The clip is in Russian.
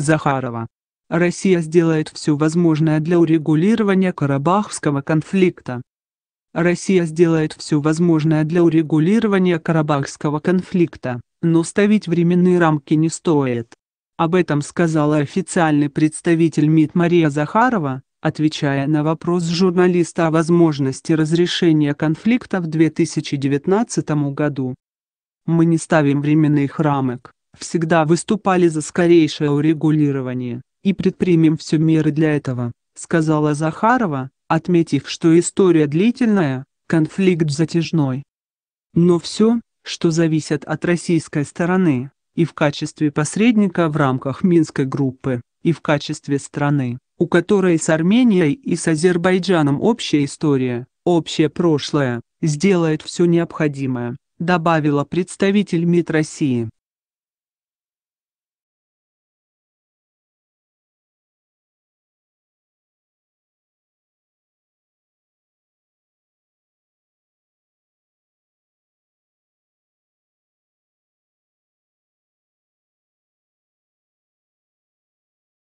Захарова. Россия сделает все возможное для урегулирования Карабахского конфликта. Россия сделает все возможное для урегулирования Карабахского конфликта, но ставить временные рамки не стоит. Об этом сказала официальный представитель МИД Мария Захарова, отвечая на вопрос журналиста о возможности разрешения конфликта в 2019 году. Мы не ставим временных рамок всегда выступали за скорейшее урегулирование, и предпримем все меры для этого, сказала Захарова, отметив, что история длительная, конфликт затяжной. Но все, что зависит от российской стороны, и в качестве посредника в рамках Минской группы, и в качестве страны, у которой с Арменией и с Азербайджаном общая история, общее прошлое, сделает все необходимое, добавила представитель МИД России.